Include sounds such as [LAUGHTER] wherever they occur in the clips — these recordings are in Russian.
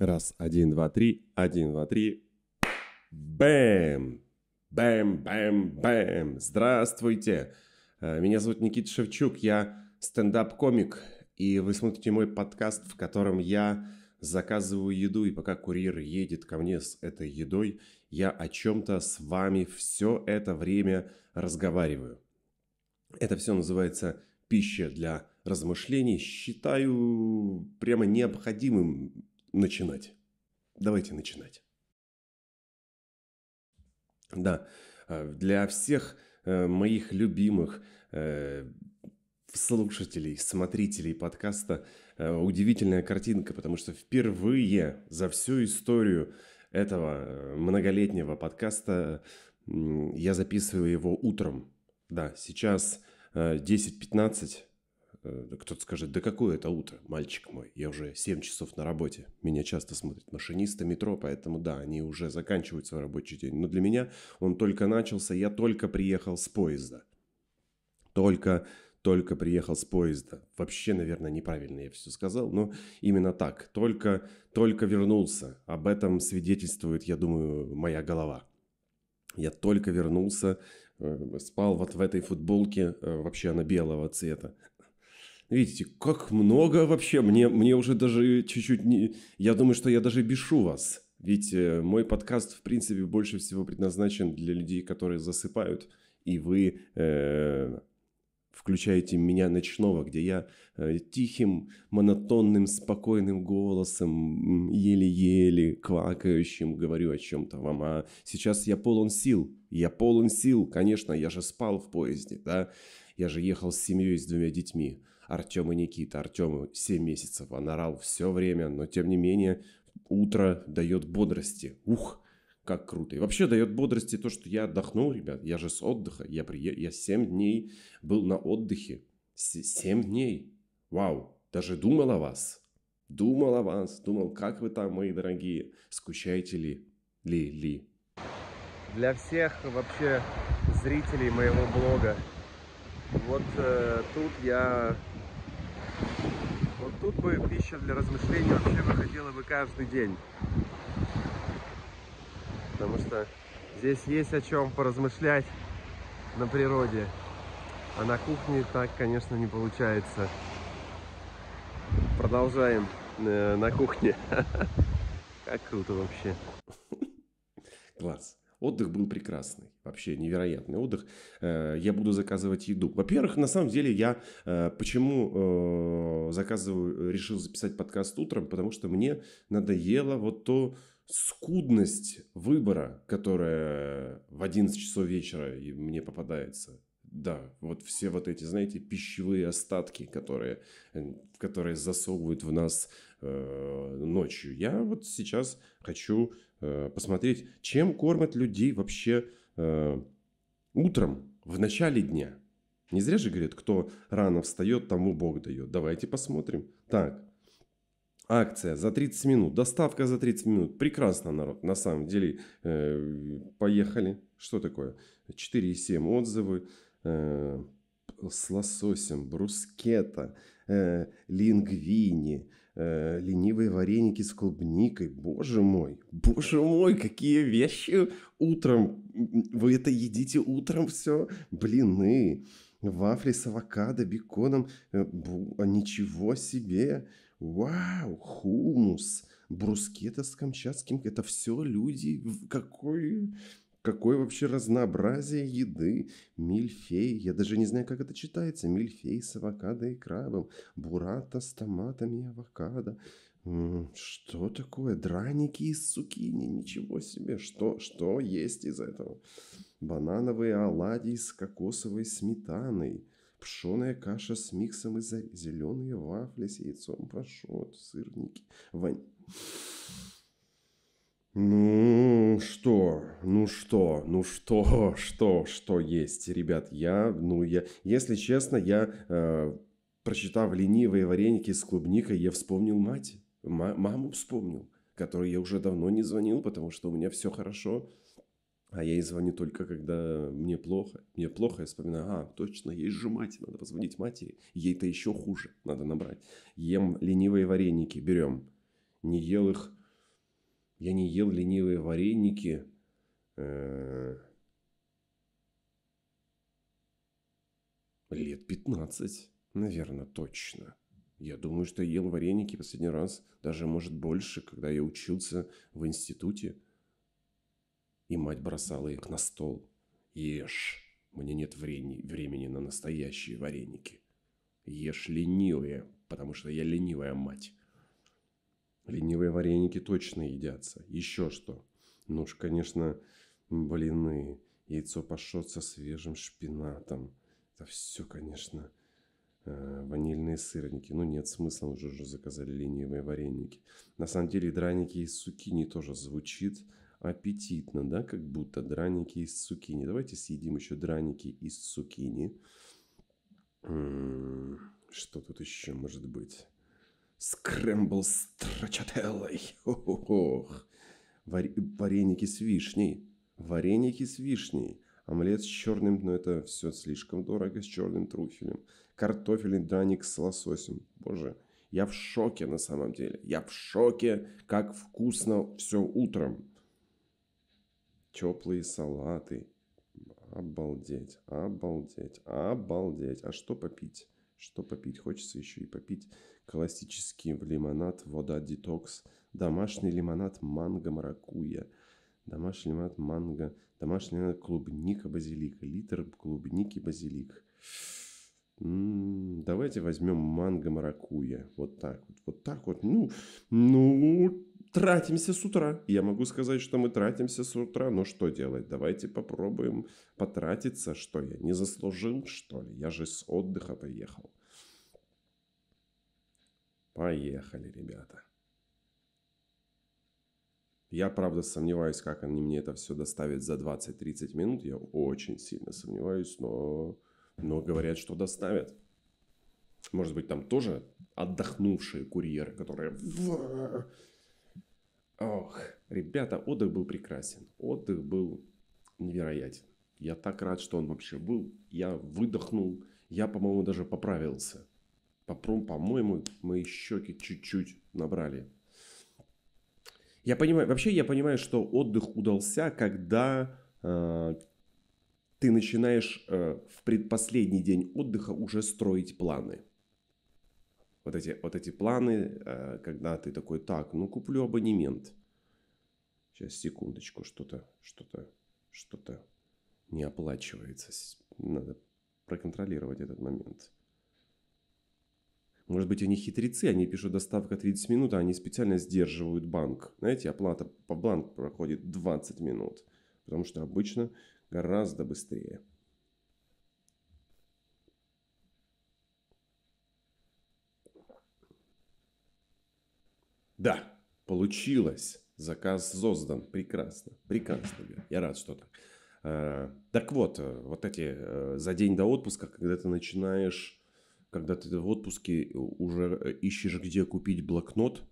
Раз, один, два, три, один, два, три. Бэм! Бэм, бэм, бэм! Здравствуйте! Э, меня зовут Никита Шевчук, я стендап-комик, и вы смотрите мой подкаст, в котором я заказываю еду, и пока курьер едет ко мне с этой едой, я о чем-то с вами все это время разговариваю. Это все называется пища для размышлений. Считаю прямо необходимым начинать. Давайте начинать. Да, э, для всех э, моих любимых э, слушателей, смотрителей подкаста удивительная картинка, потому что впервые за всю историю этого многолетнего подкаста я записываю его утром. Да, сейчас 10.15, Э, кто-то скажет, да какое это утро, мальчик мой, я уже 7 часов на работе. Меня часто смотрят машинисты метро, поэтому да, они уже заканчивают свой рабочий день. Но для меня он только начался, я только приехал с поезда. Только, только приехал с поезда. Вообще, наверное, неправильно я все сказал, но именно так. Только, только вернулся. Об этом свидетельствует, я думаю, моя голова. Я только вернулся, э, спал вот в этой футболке, э, вообще она белого цвета, Видите, как много вообще. Мне, мне уже даже чуть-чуть не... Я думаю, что я даже бешу вас. Ведь э, мой подкаст, в принципе, больше всего предназначен для людей, которые засыпают. И вы э, включаете меня ночного, где я э, тихим, монотонным, спокойным голосом, еле-еле квакающим говорю о чем-то вам. А сейчас я полон сил. Я полон сил, конечно, я же спал в поезде, да? Я же ехал с семьей, с двумя детьми. Артем и Никита. Артему 7 месяцев, он орал все время, но тем не менее утро дает бодрости. Ух, как круто. И вообще дает бодрости то, что я отдохнул, ребят. Я же с отдыха. Я, прие... я 7 дней был на отдыхе. 7 дней. Вау. Даже думал о вас. Думал о вас. Думал, как вы там, мои дорогие. Скучаете ли? Ли, ли. Для всех вообще зрителей моего блога. Вот э, тут я тут бы пища для размышлений вообще выходила бы каждый день. Потому что здесь есть о чем поразмышлять на природе. А на кухне так, конечно, не получается. Продолжаем э, на кухне. [LAUGHS] Как круто вообще. Класс. Отдых был прекрасный, вообще невероятный отдых. Э, я буду заказывать еду. Во-первых, на самом деле я э, почему э, заказываю, решил записать подкаст утром, потому что мне надоело вот то скудность выбора, которая в 11 часов вечера мне попадается. Да, вот все вот эти, знаете, пищевые остатки, которые, которые засовывают в нас э, ночью. Я вот сейчас хочу Э, посмотреть, чем кормят людей вообще э, утром, в начале дня. Не зря же говорят, кто рано встает, тому Бог дает. Давайте посмотрим. Так, акция за 30 минут, доставка за 30 минут. Прекрасно, народ, на самом деле. Э, поехали. Что такое? 4,7 отзывы. Э, с лососем, брускета, э, лингвини, э, ленивые вареники с клубникой. Боже мой, боже мой, какие вещи утром. Вы это едите утром все? Блины, вафли с авокадо, беконом. Э, бу, а ничего себе. Вау, хумус брускета с камчатским. Это все люди. Какой Какое вообще разнообразие еды? Мильфей, я даже не знаю, как это читается. Мильфей с авокадо и крабом. Бурата с томатами и авокадо. Что такое? Драники из цукини, ничего себе. Что, что есть из этого? Банановые оладьи с кокосовой сметаной. Пшеная каша с миксом из зеленые вафли с яйцом пашот, сырники, вань. Ну что, ну что, ну что, [LAUGHS] что, что есть, ребят, я, ну я, если честно, я, э, прочитав ленивые вареники с клубникой, я вспомнил мать, м- маму вспомнил, которой я уже давно не звонил, потому что у меня все хорошо, а я ей звоню только, когда мне плохо, мне плохо, я вспоминаю, а, точно, есть же мать, надо позвонить матери, ей-то еще хуже, надо набрать. Ем ленивые вареники, берем, не ел их я не ел ленивые вареники. Э, лет 15, наверное, точно. Я думаю, что я ел вареники последний раз, даже, может, больше, когда я учился в институте. И мать бросала их на стол. Ешь. Мне нет времени, времени на настоящие вареники. Ешь ленивые, потому что я ленивая мать. Ленивые вареники точно едятся. Еще что. Ну уж, конечно, блины, яйцо пошот со свежим шпинатом. Это все, конечно, э, ванильные сырники. Ну, нет смысла, уже уже заказали ленивые вареники. На самом деле, драники из сукини тоже звучит аппетитно, да, как будто драники из сукини. Давайте съедим еще драники из сукини. Что тут еще может быть? скрэмбл с трачателлой. Ох, вареники с вишней. Вареники с вишней. Омлет с черным, но это все слишком дорого, с черным трюфелем. Картофельный драник с лососем. Боже, я в шоке на самом деле. Я в шоке, как вкусно все утром. Теплые салаты. Обалдеть, обалдеть, обалдеть. А что попить? Что попить? Хочется еще и попить. Классический лимонад, вода детокс. Домашний лимонад манго маракуя. Домашний лимонад манго. Домашний лимонад клубника базилик. Литр клубники базилик. М-м, давайте возьмем манго маракуя. Вот так вот. Вот так вот. Ну, ну, тратимся с утра. Я могу сказать, что мы тратимся с утра, но что делать? Давайте попробуем потратиться, что я не заслужил, что ли? Я же с отдыха приехал. Поехали, ребята. Я, правда, сомневаюсь, как они мне это все доставят за 20-30 минут. Я очень сильно сомневаюсь, но, но говорят, что доставят. Может быть, там тоже отдохнувшие курьеры, которые Ох, ребята, отдых был прекрасен. Отдых был невероятен. Я так рад, что он вообще был. Я выдохнул. Я, по-моему, даже поправился. Попром, по-моему, мои щеки чуть-чуть набрали. Я понимаю, вообще я понимаю, что отдых удался, когда э, ты начинаешь э, в предпоследний день отдыха уже строить планы вот эти, вот эти планы, э, когда ты такой, так, ну куплю абонемент. Сейчас, секундочку, что-то, что-то, что-то не оплачивается. Надо проконтролировать этот момент. Может быть, они хитрецы, они пишут доставка 30 минут, а они специально сдерживают банк. Знаете, оплата по банку проходит 20 минут, потому что обычно гораздо быстрее. Да, получилось. Заказ создан. Прекрасно. Прекрасно. Я рад, что так. Э, так вот, э, вот эти э, за день до отпуска, когда ты начинаешь, когда ты в отпуске уже ищешь, где купить блокнот,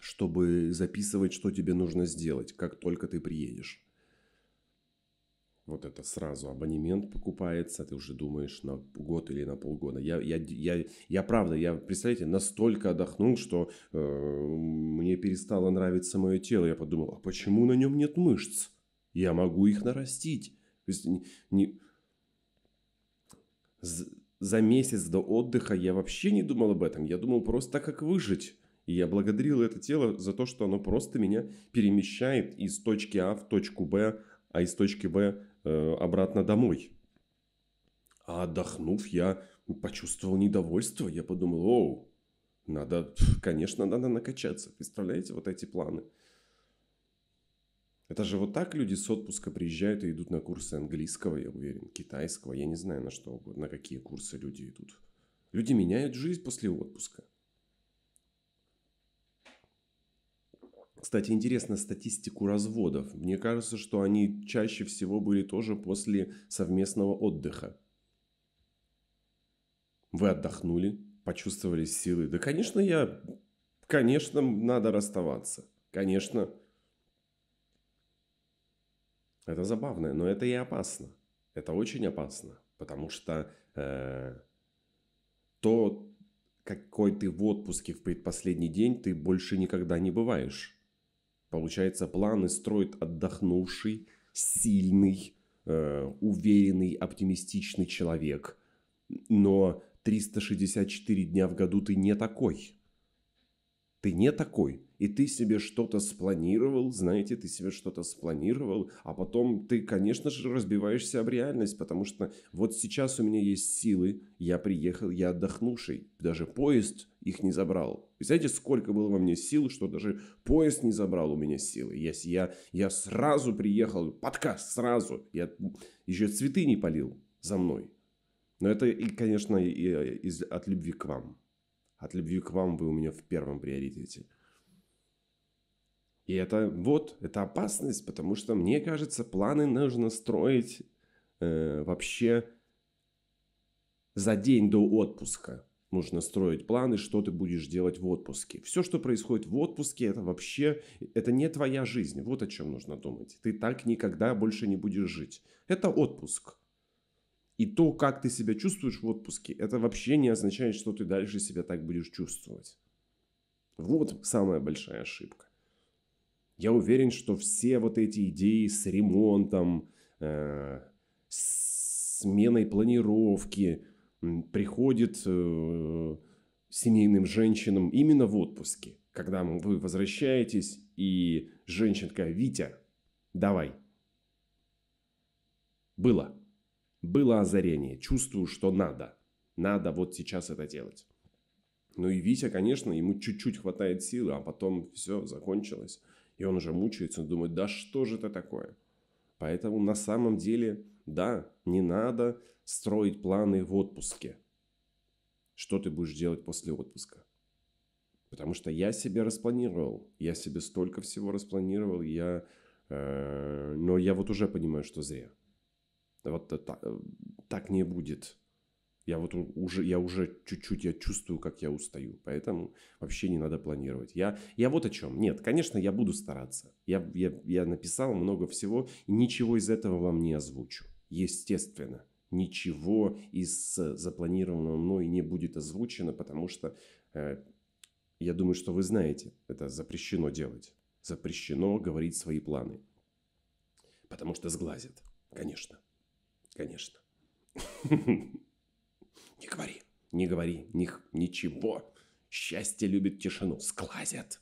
чтобы записывать, что тебе нужно сделать, как только ты приедешь вот это сразу абонемент покупается, ты уже думаешь на год или на полгода. Я, я, я, я правда, я, представляете, настолько отдохнул, что э, мне перестало нравиться мое тело. Я подумал, а почему на нем нет мышц? Я могу их нарастить. То есть, не, не... За месяц до отдыха я вообще не думал об этом. Я думал просто, как выжить. И я благодарил это тело за то, что оно просто меня перемещает из точки А в точку Б, а из точки Б Э, обратно домой. А отдохнув, я почувствовал недовольство. Я подумал, оу, надо, конечно, надо накачаться. Представляете, вот эти планы. Это же вот так люди с отпуска приезжают и идут на курсы английского, я уверен, китайского, я не знаю на что, на какие курсы люди идут. Люди меняют жизнь после отпуска. Кстати, интересно статистику разводов. Мне кажется, что они чаще всего были тоже после совместного отдыха. Вы отдохнули, почувствовали силы. Да, конечно, я... Конечно, надо расставаться. Конечно. Это забавно, но это и опасно. Это очень опасно, потому что э, то, какой ты в отпуске в предпоследний день, ты больше никогда не бываешь. Получается, планы строит отдохнувший, сильный, э, уверенный, оптимистичный человек. Но 364 дня в году ты не такой. Ты не такой. И ты себе что-то спланировал, знаете, ты себе что-то спланировал, а потом ты, конечно же, разбиваешься об реальность, потому что вот сейчас у меня есть силы, я приехал, я отдохнувший, даже поезд их не забрал, Представляете, сколько было во мне сил, что даже поезд не забрал у меня силы. Я, я, я сразу приехал, подкаст сразу. Я еще цветы не полил за мной. Но это, и, конечно, и, и, из, от любви к вам. От любви к вам вы у меня в первом приоритете. И это вот, это опасность, потому что, мне кажется, планы нужно строить э, вообще за день до отпуска нужно строить планы, что ты будешь делать в отпуске. Все, что происходит в отпуске, это вообще, это не твоя жизнь. Вот о чем нужно думать. Ты так никогда больше не будешь жить. Это отпуск. И то, как ты себя чувствуешь в отпуске, это вообще не означает, что ты дальше себя так будешь чувствовать. Вот самая большая ошибка. Я уверен, что все вот эти идеи с ремонтом, э, сменой планировки, приходит э, семейным женщинам именно в отпуске. Когда вы возвращаетесь, и женщина такая, Витя, давай. Было. Было озарение. Чувствую, что надо. Надо вот сейчас это делать. Ну и Витя, конечно, ему чуть-чуть хватает силы, а потом все, закончилось. И он уже мучается, думает, да что же это такое? Поэтому на самом деле, да, не надо строить планы в отпуске. Что ты будешь делать после отпуска? Потому что я себе распланировал, я себе столько всего распланировал, я, э, но я вот уже понимаю, что зря. Вот так, э, так не будет. Я вот уже, я уже чуть-чуть, я чувствую, как я устаю. Поэтому вообще не надо планировать. Я, я вот о чем. Нет, конечно, я буду стараться. Я, я, я написал много всего, и ничего из этого вам не озвучу естественно, ничего из э, запланированного мной не будет озвучено, потому что э, я думаю, что вы знаете, это запрещено делать. Запрещено говорить свои планы. Потому что сглазят. Конечно. Конечно. [LAUGHS] Не говори. Не говори. Ничего. Счастье любит тишину. Сглазят.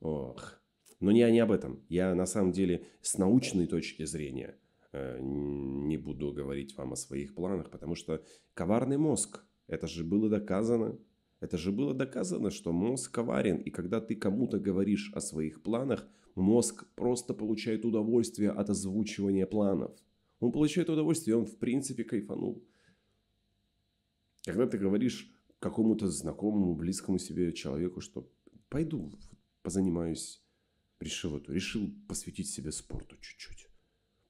Ох. Но не, не об этом. Я на самом деле с научной точки зрения Э, не буду говорить вам о своих планах, потому что коварный мозг, это же было доказано. Это же было доказано, что мозг коварен, и когда ты кому-то говоришь о своих планах, мозг просто получает удовольствие от озвучивания планов. Он получает удовольствие, он в принципе кайфанул. Когда ты говоришь какому-то знакомому, близкому себе человеку, что пойду позанимаюсь, решил это, решил посвятить себе спорту чуть-чуть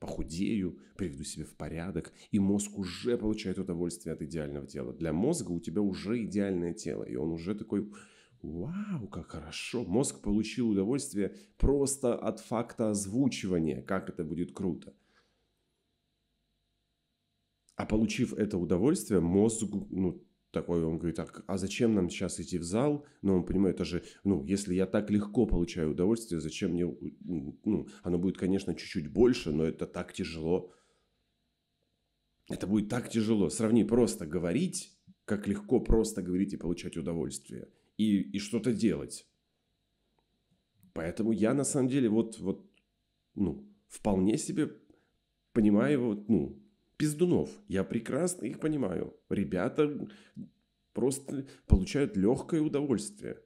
похудею, приведу себя в порядок, и мозг уже получает удовольствие от идеального тела. Для мозга у тебя уже идеальное тело, и он уже такой, вау, как хорошо. Мозг получил удовольствие просто от факта озвучивания, как это будет круто. А получив это удовольствие, мозгу, ну, такой, он говорит, а, а зачем нам сейчас идти в зал? Но он понимает, это же, ну, если я так легко получаю удовольствие, зачем мне, ну, ну, оно будет, конечно, чуть-чуть больше, но это так тяжело. Это будет так тяжело. Сравни просто говорить, как легко просто говорить и получать удовольствие. И, и что-то делать. Поэтому я на самом деле вот, вот ну, вполне себе понимаю, вот, ну, пиздунов. Я прекрасно их понимаю. Ребята просто получают легкое удовольствие.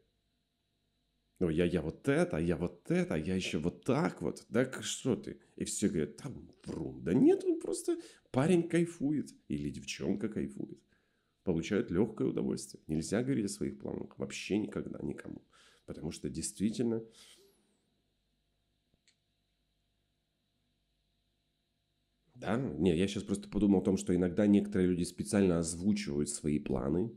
Ну, я, я вот это, я вот это, я еще вот так вот. Да что ты? И все говорят, там ну, врун. Да нет, он просто парень кайфует. Или девчонка кайфует. Получают легкое удовольствие. Нельзя говорить о своих планах вообще никогда никому. Потому что действительно Да? Не, я сейчас просто подумал о том, что иногда некоторые люди специально озвучивают свои планы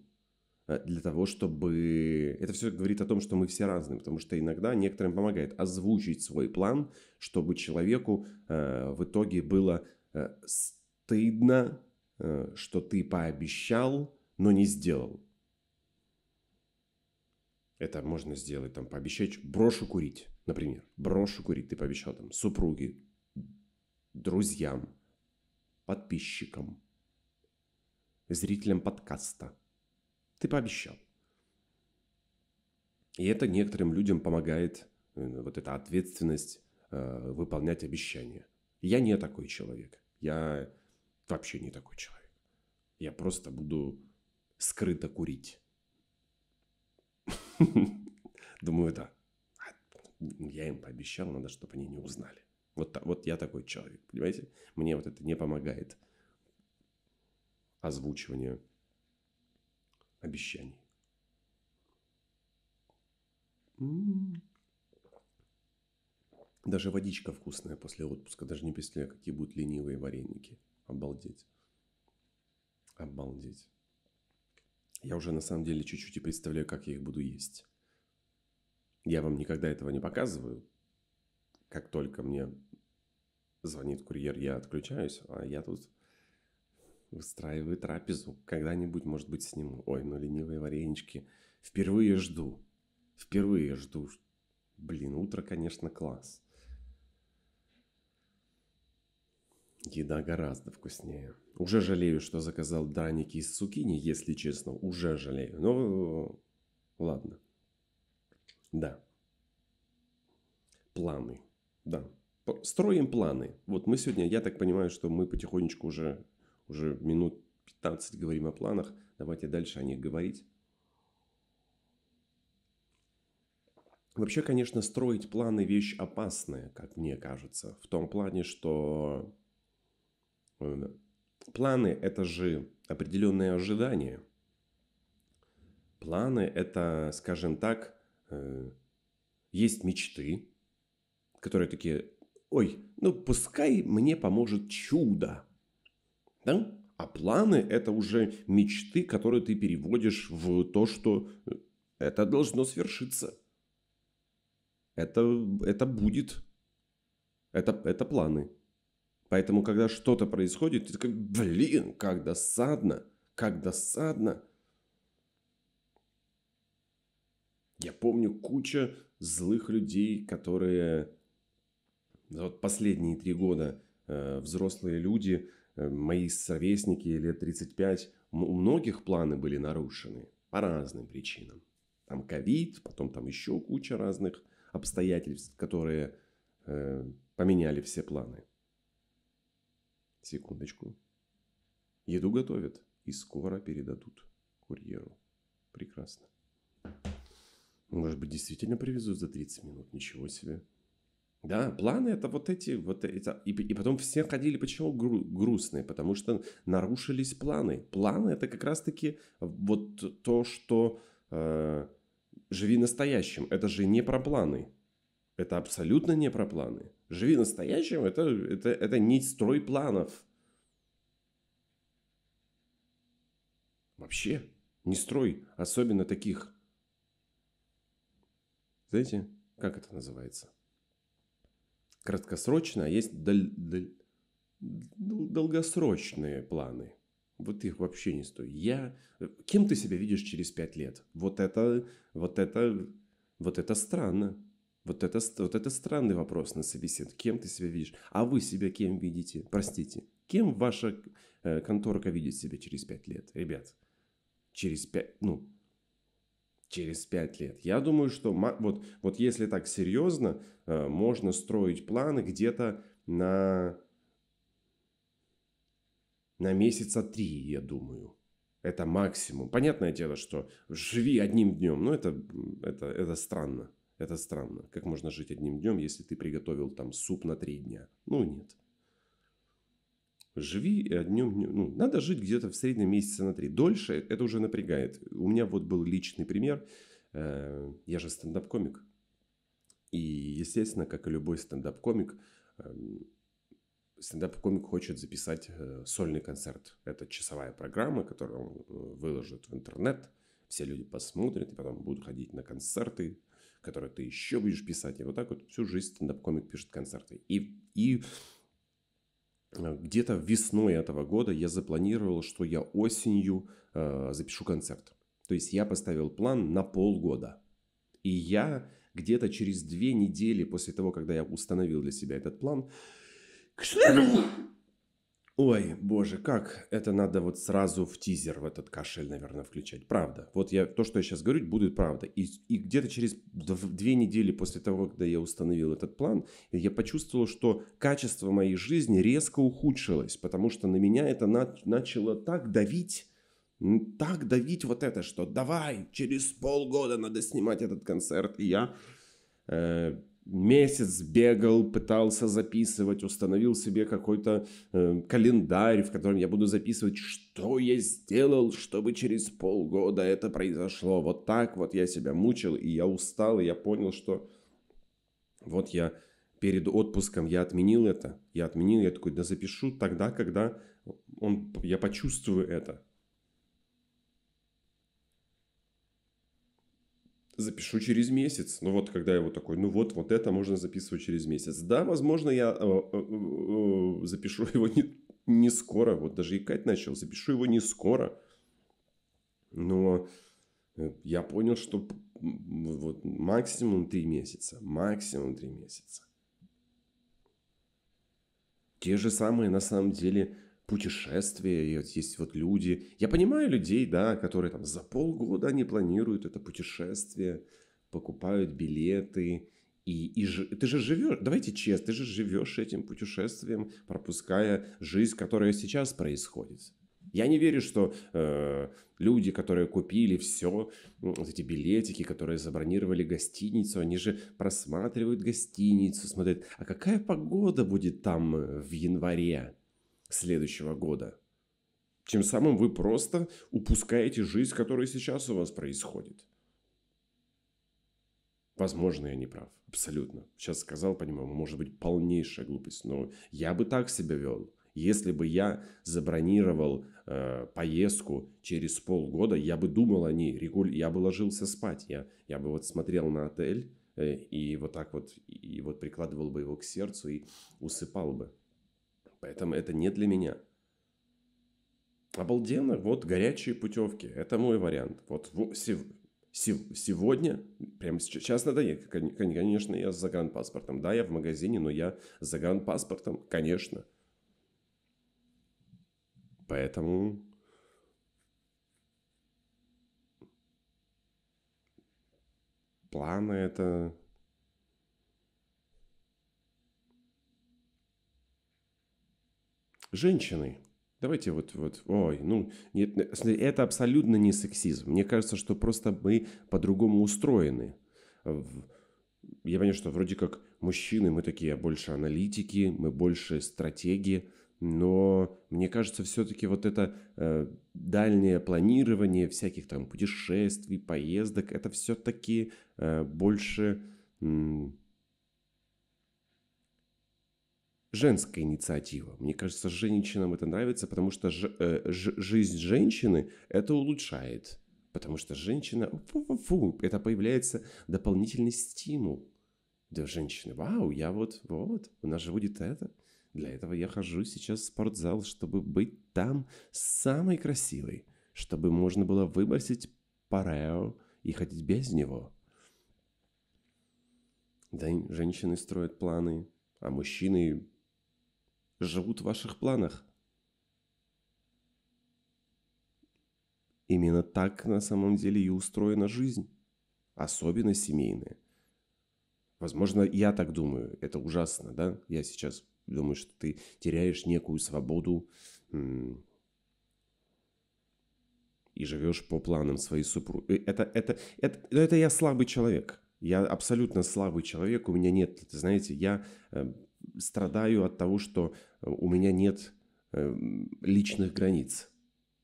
э, для того, чтобы... Это все говорит о том, что мы все разные, потому что иногда некоторым помогает озвучить свой план, чтобы человеку э, в итоге было э, стыдно, э, что ты пообещал, но не сделал. Это можно сделать, там, пообещать, брошу курить, например. Брошу курить, ты пообещал, там, супруге, друзьям, подписчикам, зрителям подкаста. Ты пообещал. И это некоторым людям помогает, э, вот эта ответственность э, выполнять обещания. Я не такой человек. Я вообще не такой человек. Я просто буду скрыто курить. [LAUGHS] Думаю, да. А, я им пообещал, надо, чтобы они не узнали. Вот, вот я такой человек, понимаете? Мне вот это не помогает озвучивание обещаний. М-м. Даже водичка вкусная после отпуска, даже не представляю, какие будут ленивые вареники. Обалдеть. Обалдеть. Я уже на самом деле чуть-чуть и представляю, как я их буду есть. Я вам никогда этого не показываю, как только мне звонит курьер, я отключаюсь, а я тут выстраиваю трапезу. Когда-нибудь, может быть, сниму. Ой, ну ленивые варенички. Впервые жду. Впервые жду. Блин, утро, конечно, класс. Еда гораздо вкуснее. Уже жалею, что заказал драники из цукини, если честно. Уже жалею. Но ну, ладно. Да. Планы. Да. Строим планы. Вот мы сегодня, я так понимаю, что мы потихонечку уже, уже минут 15 говорим о планах. Давайте дальше о них говорить. Вообще, конечно, строить планы вещь опасная, как мне кажется. В том плане, что э, планы это же определенные ожидания. Планы это, скажем так, э, есть мечты, которые такие, ой, ну пускай мне поможет чудо. Да? А планы – это уже мечты, которые ты переводишь в то, что это должно свершиться. Это, это будет. Это, это планы. Поэтому, когда что-то происходит, ты такой, блин, как досадно, как досадно. Я помню куча злых людей, которые за вот последние три года э, взрослые люди, э, мои совестники лет 35, у многих планы были нарушены по разным причинам. Там ковид, потом там еще куча разных обстоятельств, которые э, поменяли все планы. Секундочку. Еду готовят и скоро передадут курьеру. Прекрасно. Может быть, действительно привезут за 30 минут? Ничего себе. Да, планы это вот эти, вот это. И, и потом все ходили, почему гру, грустные? Потому что нарушились планы. Планы это как раз-таки вот то, что э, живи настоящим. Это же не про планы. Это абсолютно не про планы. Живи настоящим это, это, это не строй планов. Вообще не строй, особенно таких. Знаете, как это называется? краткосрочные а есть долгосрочные планы. Вот их вообще не стоит. Я... Кем ты себя видишь через пять лет? Вот это... Вот это... Вот это странно. Вот это, вот это странный вопрос на собесед Кем ты себя видишь? А вы себя кем видите? Простите. Кем ваша э, конторка видит себя через пять лет? Ребят, через пять... Ну, через 5 лет. Я думаю, что вот, вот если так серьезно, э, можно строить планы где-то на, на месяца 3, я думаю. Это максимум. Понятное дело, что живи одним днем, но это, это, это странно. Это странно. Как можно жить одним днем, если ты приготовил там суп на три дня? Ну нет. Живи однем днем. Ну, надо жить где-то в среднем месяца на три. Дольше это уже напрягает. У меня вот был личный пример. Э, я же стендап-комик. И, естественно, как и любой стендап-комик, эм, стендап-комик хочет записать э, сольный концерт. Это часовая программа, которую он э, выложит в интернет. Все люди посмотрят и потом будут ходить на концерты, которые ты еще будешь писать. И вот так вот всю жизнь стендап-комик пишет концерты. И, и Э, где-то весной этого года я запланировал, что я осенью э, запишу концерт. То есть я поставил план на полгода. И я где-то через две недели после того, когда я установил для себя этот план, Ой, боже, как это надо вот сразу в тизер в этот кошель, наверное, включать. Правда. Вот я то, что я сейчас говорю, будет правда. И, и где-то через две недели после того, когда я установил этот план, я почувствовал, что качество моей жизни резко ухудшилось, потому что на меня это на, начало так давить, так давить вот это, что давай, через полгода надо снимать этот концерт. И я э, месяц бегал, пытался записывать, установил себе какой-то э, календарь, в котором я буду записывать, что я сделал, чтобы через полгода это произошло. Вот так вот я себя мучил, и я устал, и я понял, что вот я перед отпуском я отменил это, я отменил, я такой, да запишу тогда, когда он, я почувствую это. запишу через месяц. Ну вот, когда я вот такой, ну вот, вот это можно записывать через месяц. Да, возможно, я э, э, э, запишу его не, не скоро. Вот даже икать начал, запишу его не скоро. Но я понял, что вот максимум три месяца. Максимум три месяца. Те же самые, на самом деле, путешествие, и вот есть вот люди. Я понимаю людей, да, которые там за полгода они планируют это путешествие, покупают билеты, и, и ж, ты же живешь, давайте честно, ты же живешь этим путешествием, пропуская жизнь, которая сейчас происходит. Я не верю, что э, люди, которые купили все, вот эти билетики, которые забронировали гостиницу, они же просматривают гостиницу, смотрят, а какая погода будет там э, в январе? следующего года. Тем самым вы просто упускаете жизнь, которая сейчас у вас происходит. Возможно, я не прав. Абсолютно. Сейчас сказал, понимаю, может быть, полнейшая глупость. Но я бы так себя вел. Если бы я забронировал э, поездку через полгода, я бы думал о ней. Регуль... Я бы ложился спать. Я, я бы вот смотрел на отель э, и вот так вот, и, и вот прикладывал бы его к сердцу и усыпал бы. Поэтому это не для меня. Обалденно, вот горячие путевки. Это мой вариант. Вот в сев, сев, сегодня, прямо сейчас, надо я Конечно, я с загранпаспортом. Да, я в магазине, но я с загранпаспортом, конечно. Поэтому планы это женщины. Давайте вот, вот, ой, ну, нет, э, это абсолютно не сексизм. Мне кажется, что просто мы по-другому устроены. Я понимаю, что вроде как мужчины, мы такие больше аналитики, мы больше стратеги, но мне кажется, все-таки вот это э, дальнее планирование всяких там путешествий, поездок, это все-таки э, больше... М- женская инициатива. Мне кажется, женщинам это нравится, потому что ж, э, ж, жизнь женщины это улучшает. Потому что женщина, фу, фу, фу, это появляется дополнительный стимул для женщины. Вау, я вот, вот, у нас же будет это. Для этого я хожу сейчас в спортзал, чтобы быть там самой красивой, чтобы можно было выбросить парео и ходить без него. Да, женщины строят планы, а мужчины живут в ваших планах. Именно так на самом деле и устроена жизнь, особенно семейная. Возможно, я так думаю, это ужасно, да? Я сейчас думаю, что ты теряешь некую свободу и живешь по планам своей супруги. Э, это, это, это, это я слабый человек. Я абсолютно слабый человек, у меня нет, знаете, я э, страдаю от того, что э, у меня нет э, личных границ.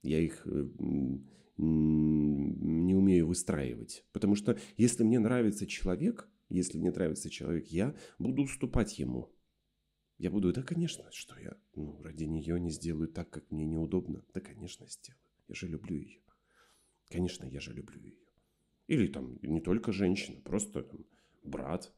Я их э, не умею выстраивать. Потому что если мне нравится человек, если мне нравится человек, я буду уступать ему. Я буду, да, конечно, что я ну, ради нее не сделаю так, как мне неудобно. Да, конечно, сделаю. Я же люблю ее. Конечно, я же люблю ее. Или там не только женщина, просто там, брат,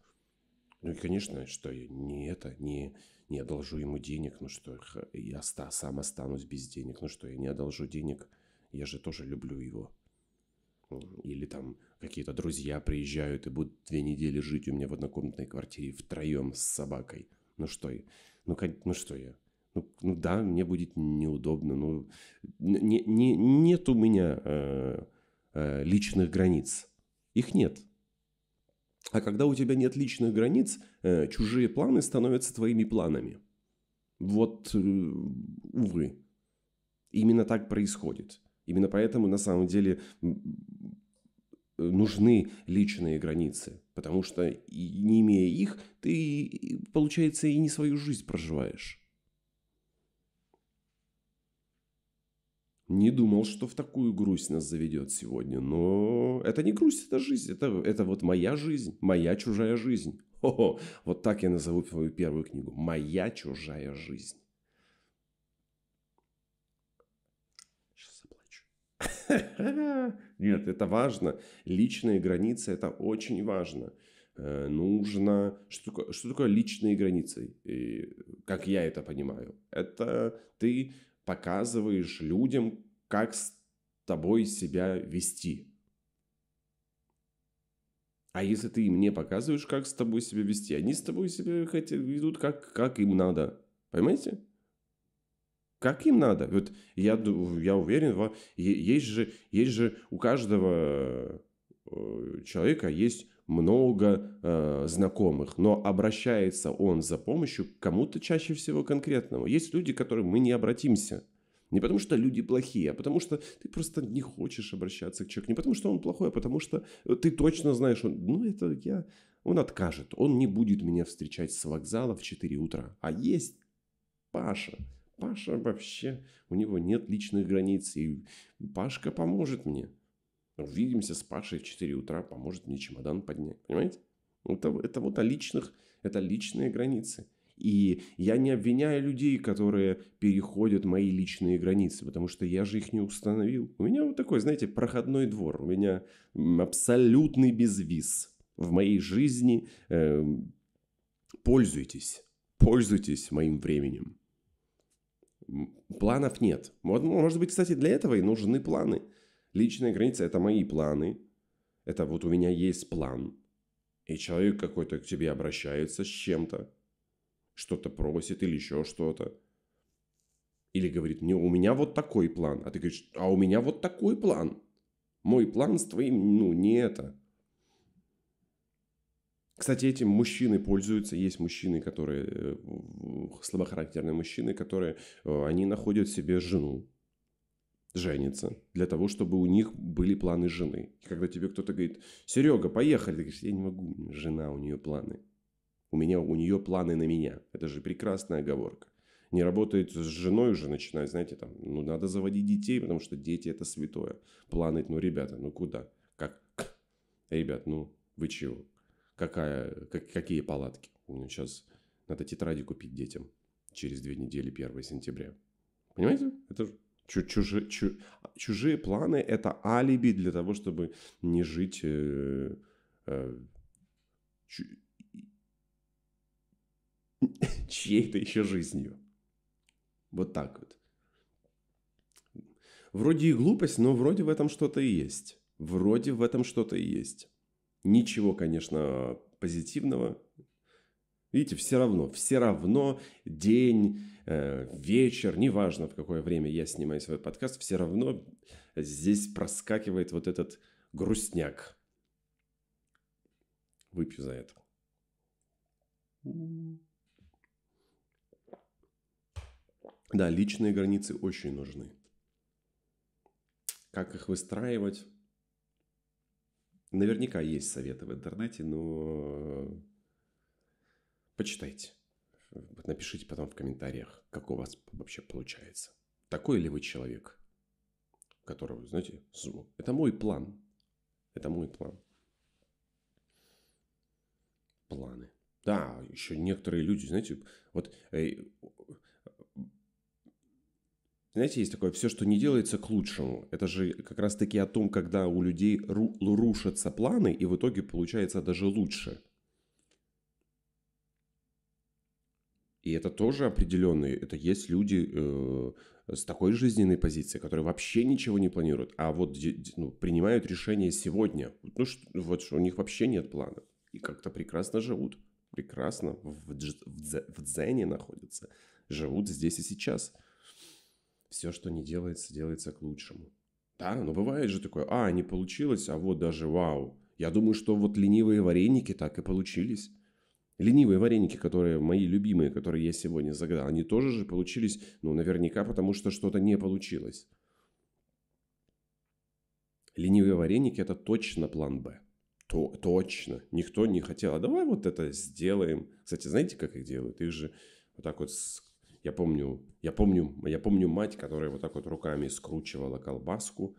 ну и, конечно, что я не это, не, не одолжу ему денег, ну что я ста, сам останусь без денег, ну что я не одолжу денег, я же тоже люблю его. Или там какие-то друзья приезжают и будут две недели жить у меня в однокомнатной квартире втроем с собакой. Ну что я? Ну, ну что я? Ну, ну да, мне будет неудобно, ну не, не, нет у меня э, э, личных границ. Их нет. А когда у тебя нет личных границ, э, чужие планы становятся твоими планами. Вот, э, увы. Именно так происходит. Именно поэтому на самом деле нужны личные границы, потому что не имея их, ты, получается, и не свою жизнь проживаешь. Не думал, что в такую грусть нас заведет сегодня, но это не грусть, это жизнь, это, это вот моя жизнь, моя чужая жизнь. хо вот так я назову свою первую книгу. Моя чужая жизнь. Сейчас заплачу. [LAUGHS] Нет, это важно. Личные границы, это очень важно. Э, нужно... Что такое, что такое личные границы? И как я это понимаю? Это ты показываешь людям, как с тобой себя вести. А если ты им не показываешь, как с тобой себя вести, они с тобой себя хотят, ведут как, как им надо. Понимаете? Как им надо? Вот я, я уверен, есть же, есть же у каждого э, человека есть много э, знакомых, но обращается он за помощью к кому-то чаще всего конкретному. Есть люди, к которым мы не обратимся. Не потому что люди плохие, а потому что ты просто не хочешь обращаться к человеку. Не потому что он плохой, а потому что ты точно знаешь, он, ну это я, он откажет. Он не будет меня встречать с вокзала в 4 утра. А есть Паша. Паша вообще, у него нет личных границ. И Пашка поможет мне. Увидимся с Пашей в 4 утра, поможет мне чемодан поднять. Понимаете? Ну, это, это вот о личных, это личные границы. И я не обвиняю людей, которые переходят мои личные границы, потому что я же их не установил. У меня вот такой, знаете, проходной двор. У меня абсолютный безвиз. В моей жизни э, пользуйтесь, пользуйтесь моим временем. Планов нет. Может быть, кстати, для этого и нужны планы – Личные границы – это мои планы. Это вот у меня есть план. И человек какой-то к тебе обращается с чем-то. Что-то просит или еще что-то. Или говорит, мне у меня вот такой план. А ты говоришь, а у меня вот такой план. Мой план с твоим, ну, не это. Кстати, этим мужчины пользуются. Есть мужчины, которые э, слабохарактерные мужчины, которые э, они находят себе жену женятся для того, чтобы у них были планы жены. И когда тебе кто-то говорит, Серега, поехали, ты говоришь, я не могу, жена, у нее планы. У меня, у нее планы на меня. Это же прекрасная оговорка. Не работает с женой уже начинает, знаете, там, ну, надо заводить детей, потому что дети это святое. Планы, ну, ребята, ну, куда? Как? Ребят, ну, вы чего? Какая, как, какие палатки? Ну, сейчас надо тетради купить детям через две недели, 1 сентября. Понимаете? Это Чужие, чужие планы – это алиби для того, чтобы не жить э, э, [LAUGHS] чьей-то еще жизнью. Вот так вот. Вроде и глупость, но вроде в этом что-то и есть. Вроде в этом что-то и есть. Ничего, конечно, позитивного, Видите, все равно, все равно день, э, вечер, неважно, в какое время я снимаю свой подкаст, все равно здесь проскакивает вот этот грустняк. Выпью за это. Да, личные границы очень нужны. Как их выстраивать? Наверняка есть советы в интернете, но Почитайте. Напишите потом в комментариях, как у вас вообще получается. Такой ли вы человек, которого, знаете, зло. Это мой план. Это мой план. Планы. Да, еще некоторые люди, знаете, вот... Э, знаете, есть такое, все, что не делается к лучшему. Это же как раз-таки о том, когда у людей ру- рушатся планы, и в итоге получается даже лучше. И это тоже определенные, это есть люди э, с такой жизненной позицией, которые вообще ничего не планируют, а вот ну, принимают решение сегодня. Ну, что, вот что у них вообще нет плана. И как-то прекрасно живут, прекрасно в, дж, в, дз, в дзене находятся, живут здесь и сейчас. Все, что не делается, делается к лучшему. Да, но бывает же такое, а, не получилось, а вот даже вау. Я думаю, что вот ленивые вареники так и получились. Ленивые вареники, которые мои любимые, которые я сегодня загадал, они тоже же получились, ну, наверняка, потому что что-то не получилось. Ленивые вареники – это точно план «Б». То, точно. Никто не хотел. А давай вот это сделаем. Кстати, знаете, как их делают? Их же вот так вот... Я помню, я помню, я помню мать, которая вот так вот руками скручивала колбаску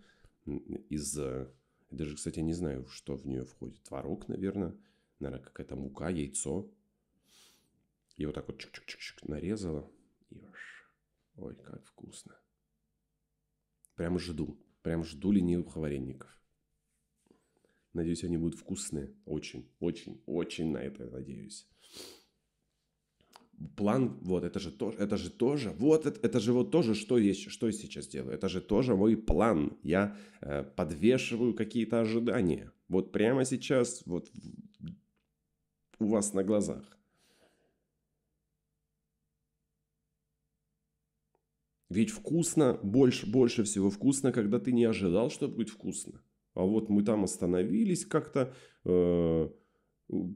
из... Э, даже, кстати, не знаю, что в нее входит. Творог, наверное наверное, какая-то мука, яйцо. И вот так вот чик-чик-чик-чик нарезала. И ой, как вкусно. Прям жду. Прям жду ленивых вареников. Надеюсь, они будут вкусные. Очень, очень, очень на это надеюсь. План, вот, это же тоже, это же тоже, вот, это, это же вот тоже, что есть, что я сейчас делаю. Это же тоже мой план. Я э, подвешиваю какие-то ожидания. Вот прямо сейчас, вот у вас на глазах. Ведь вкусно, больше, больше всего вкусно, когда ты не ожидал, что будет вкусно. А вот мы там остановились как-то, э,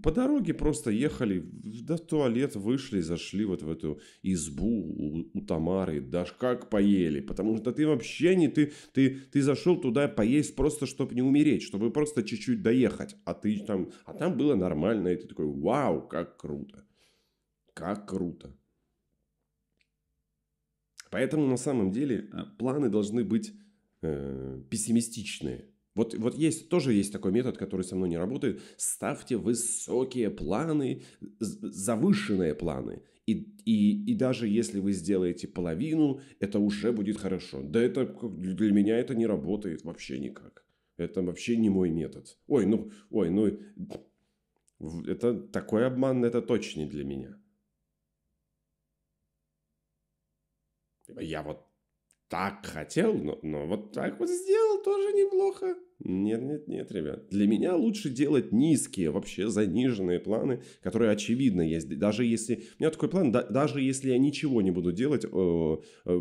по дороге просто ехали, да в туалет вышли, зашли вот в эту избу у, у Тамары, даже как поели, потому что ты вообще не ты, ты, ты зашел туда поесть просто, чтобы не умереть, чтобы просто чуть-чуть доехать, а ты там, а там было нормально, и ты такой, вау, как круто, как круто. Поэтому на самом деле э, планы должны быть э, пессимистичные, вот, вот есть, тоже есть такой метод, который со мной не работает. Ставьте высокие планы, завышенные планы. И, и, и даже если вы сделаете половину, это уже будет хорошо. Да это для меня это не работает вообще никак. Это вообще не мой метод. Ой, ну, ой, ну, это такой обман, это точно не для меня. Я вот так хотел, но, но вот так вот сделал тоже неплохо. Нет, нет, нет, ребят. Для меня лучше делать низкие, вообще заниженные планы, которые очевидно есть. Даже если... У меня такой план, да, даже если я ничего не буду делать, э, э,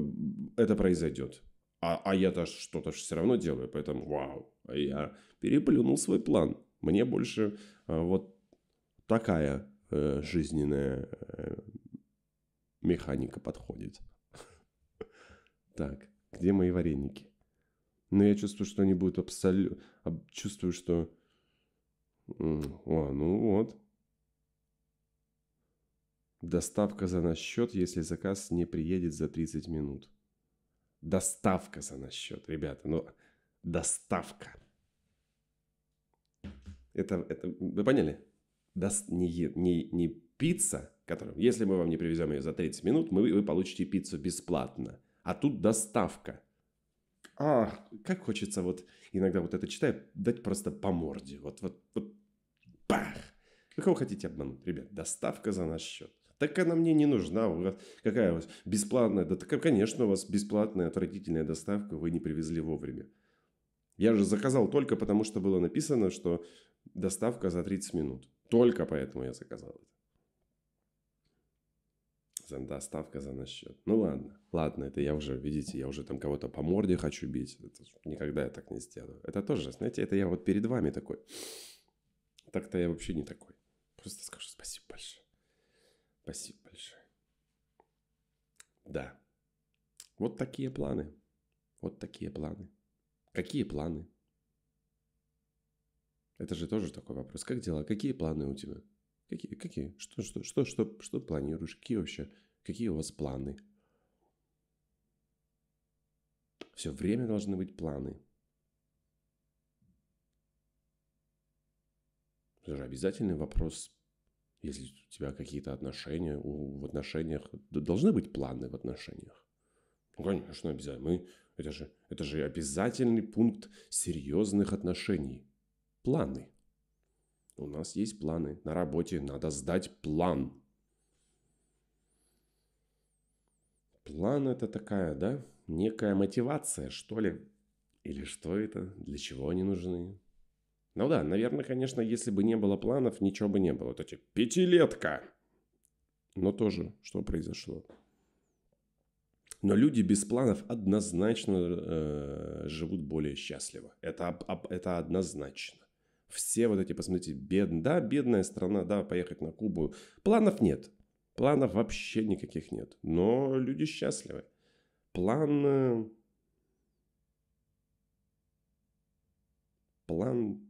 это произойдет. А, а я-то что-то все равно делаю, поэтому вау. Я переплюнул свой план. Мне больше э, вот такая жизненная механика подходит. Так, где мои вареники? Но я чувствую, что они будут абсолютно... Чувствую, что... О, ну вот. Доставка за наш счет, если заказ не приедет за 30 минут. Доставка за наш счет, ребята. Ну, доставка. Это, это вы поняли? Дос, не, не, не пицца, которую, если мы вам не привезем ее за 30 минут, мы, вы получите пиццу бесплатно а тут доставка. А, как хочется вот иногда вот это читаю дать просто по морде. Вот, вот, вот, бах! Вы кого хотите обмануть, ребят? Доставка за наш счет. Так она мне не нужна. У вас какая у вас бесплатная? Да, такая, конечно, у вас бесплатная отвратительная доставка. Вы не привезли вовремя. Я же заказал только потому, что было написано, что доставка за 30 минут. Только поэтому я заказал за доставка за наш счет. Ну ладно, ладно, это я уже, видите, я уже там кого-то по морде хочу бить. Это, никогда я так не сделаю. Это тоже, знаете, это я вот перед вами такой. Так-то я вообще не такой. Просто скажу спасибо большое. Спасибо большое. Да. Вот такие планы. Вот такие планы. Какие планы? Это же тоже такой вопрос. Как дела? Какие планы у тебя? Какие? какие? Что, что, что, что, что планируешь? Какие вообще? Какие у вас планы? Все время должны быть планы. Это же обязательный вопрос, если у тебя какие-то отношения, у, в отношениях должны быть планы в отношениях. Ну, конечно, обязательно. Мы, это, же, это же обязательный пункт серьезных отношений. Планы. У нас есть планы. На работе надо сдать план. План это такая, да, некая мотивация, что ли? Или что это? Для чего они нужны? Ну да, наверное, конечно, если бы не было планов, ничего бы не было. Вот эти пятилетка. Но тоже, что произошло? Но люди без планов однозначно э, живут более счастливо. Это, это однозначно. Все вот эти, посмотрите, бед... да, бедная страна, да, поехать на Кубу. Планов нет. Планов вообще никаких нет. Но люди счастливы. План... Э, план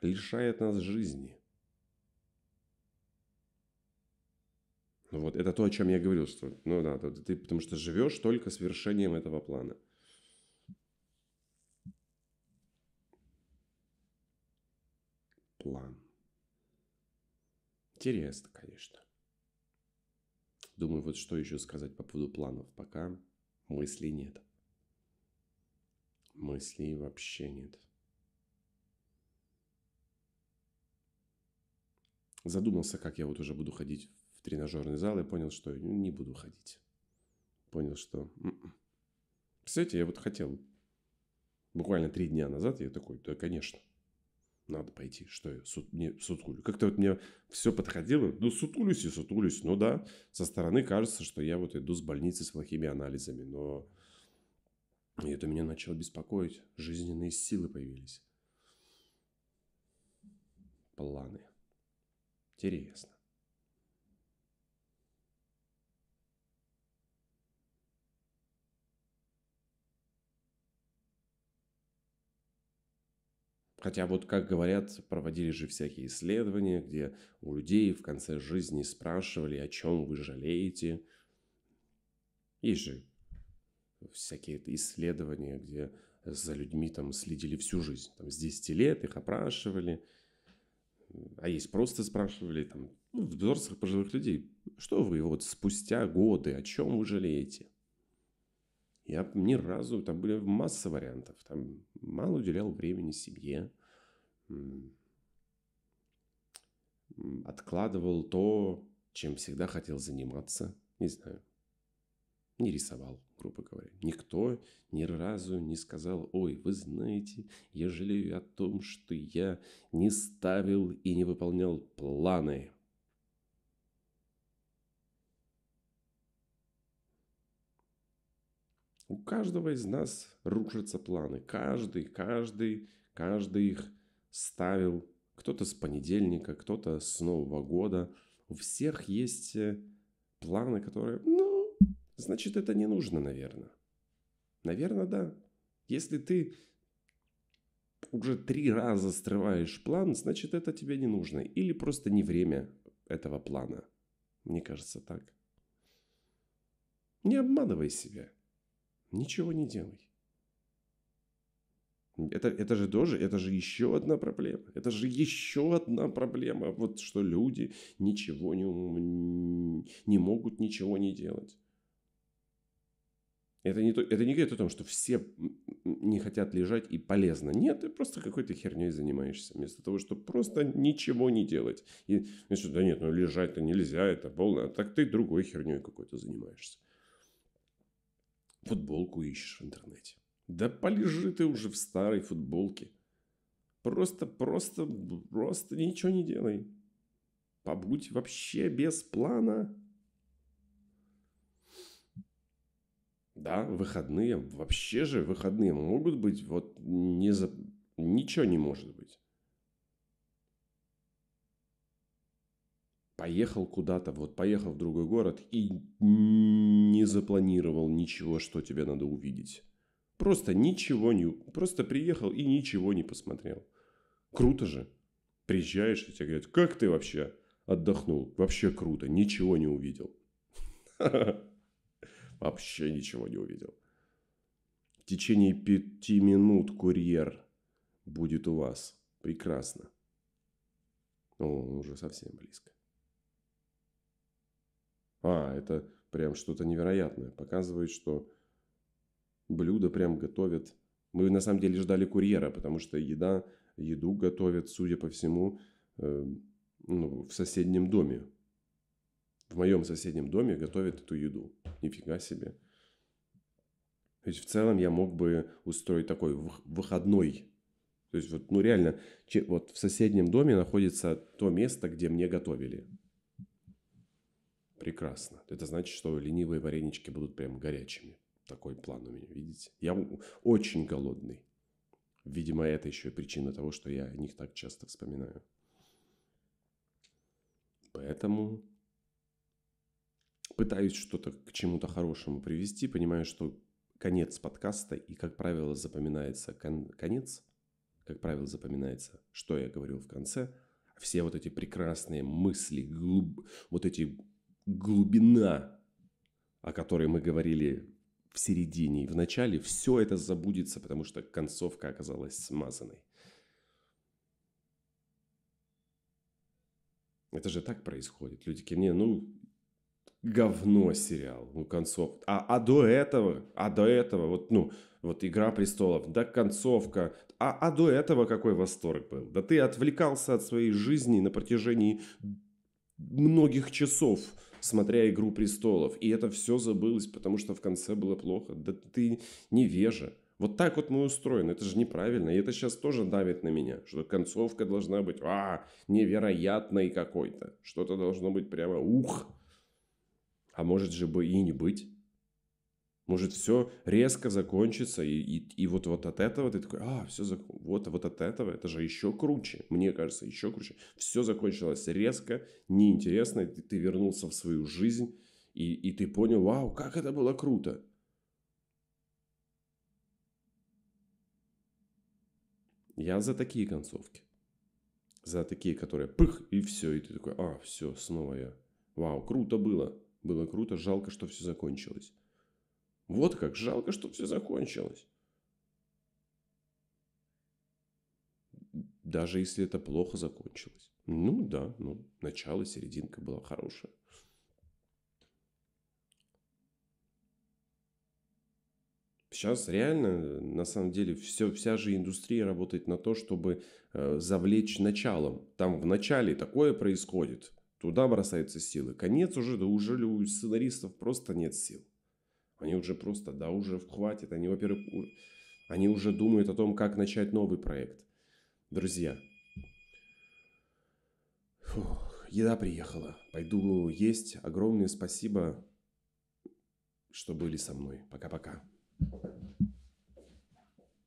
лишает нас жизни. Вот это то, о чем я говорил, что ну да, ты потому что живешь только с вершением этого плана – план. Интересно, конечно. Думаю, вот что еще сказать по поводу планов. Пока мыслей нет. Мыслей вообще нет. Задумался, как я вот уже буду ходить в тренажерный зал и понял, что не буду ходить. Понял, что... Представляете, м-м. я вот хотел буквально три дня назад, я такой, да, конечно надо пойти, что я, сут, не, сутулю. Как-то вот мне все подходило, ну сутулюсь и сутулюсь, ну да, со стороны кажется, что я вот иду с больницы с плохими анализами, но и это меня начало беспокоить, жизненные силы появились. Планы. Интересно. Хотя вот, как говорят, проводили же всякие исследования, где у людей в конце жизни спрашивали, о чем вы жалеете. Есть же всякие исследования, где за людьми там следили всю жизнь. Там с 10 лет их опрашивали, а есть просто спрашивали там ну, взрослых пожилых людей, что вы вот спустя годы, о чем вы жалеете? Я ни разу, там были масса вариантов. Там мало уделял времени семье. Откладывал то, чем всегда хотел заниматься. Не знаю. Не рисовал, грубо говоря. Никто ни разу не сказал, ой, вы знаете, я жалею о том, что я не ставил и не выполнял планы. У каждого из нас рушатся планы. Каждый, каждый, каждый их ставил. Кто-то с понедельника, кто-то с Нового года. У всех есть э, планы, которые, ну, значит, это не нужно, наверное. Наверное, да. Если ты уже три раза срываешь план, значит, это тебе не нужно. Или просто не время этого плана. Мне кажется так. Не обманывай себя. Ничего не делай. Это, это же тоже, это же еще одна проблема. Это же еще одна проблема. Вот что люди ничего не, не могут ничего не делать. Это не, то, это не говорит о том, что все не хотят лежать и полезно. Нет, ты просто какой-то херней занимаешься. Вместо того, чтобы просто ничего не делать. И, значит, да нет, ну лежать-то нельзя, это полно. Так ты другой херней какой-то занимаешься. Футболку ищешь в интернете. Да полежи ты уже в старой футболке. Просто, просто, просто ничего не делай. Побудь вообще без плана. Да, выходные, вообще же выходные могут быть, вот не за... ничего не может быть. поехал куда-то, вот поехал в другой город и не запланировал ничего, что тебе надо увидеть. Просто ничего не... Просто приехал и ничего не посмотрел. Круто же. Приезжаешь, и тебе говорят, как ты вообще отдохнул? Вообще круто, ничего не увидел. [LAUGHS] Вообще ничего не увидел. В течение пяти минут курьер будет у вас. Прекрасно. О, уже совсем близко. А, это прям что-то невероятное. Показывает, что блюдо прям готовят. Мы на самом деле ждали курьера, потому что еда, еду готовят, судя по всему, э, ну, в соседнем доме. В моем соседнем доме готовят эту еду. Нифига себе. То есть в целом я мог бы устроить такой выходной. То есть вот, ну реально, вот в соседнем доме находится то место, где мне готовили. Прекрасно. Это значит, что ленивые варенички будут прям горячими. Такой план у меня, видите? Я очень голодный. Видимо, это еще и причина того, что я о них так часто вспоминаю. Поэтому пытаюсь что-то к чему-то хорошему привести. Понимаю, что конец подкаста, и, как правило, запоминается кон- конец, как правило, запоминается, что я говорил в конце. Все вот эти прекрасные мысли, глуб... вот эти глубина, о которой мы говорили в середине и в начале, все это забудется, потому что концовка оказалась смазанной. Это же так происходит. Люди ко "Не, ну, говно сериал, ну, концов. А, а до этого, а до этого, вот, ну, вот «Игра престолов», да концовка. А, а до этого какой восторг был? Да ты отвлекался от своей жизни на протяжении многих часов – смотря «Игру престолов». И это все забылось, потому что в конце было плохо. Да ты невежа. Вот так вот мы устроены, это же неправильно. И это сейчас тоже давит на меня, что концовка должна быть а, невероятной какой-то. Что-то должно быть прямо ух. А может же бы и не быть. Может, все резко закончится, и, и, и вот, вот от этого ты такой, а, все зак... вот, вот от этого, это же еще круче, мне кажется, еще круче. Все закончилось резко, неинтересно, ты, ты вернулся в свою жизнь, и, и ты понял, вау, как это было круто. Я за такие концовки. За такие, которые пых, и все, и ты такой, а, все, снова я. Вау, круто было. Было круто, жалко, что все закончилось. Вот как жалко, что все закончилось. Даже если это плохо закончилось. Ну да, ну, начало, серединка была хорошая. Сейчас реально, э, на самом деле, все, вся же индустрия работает на то, чтобы э, завлечь началом. Там в начале такое происходит, туда бросаются силы. Конец уже, да уже у сценаристов просто нет сил. Они уже просто, да уже хватит. Они, во-первых, они уже думают о том, как начать новый проект. Друзья, Фух, еда приехала. Пойду есть. Огромное спасибо, что были со мной. Пока-пока.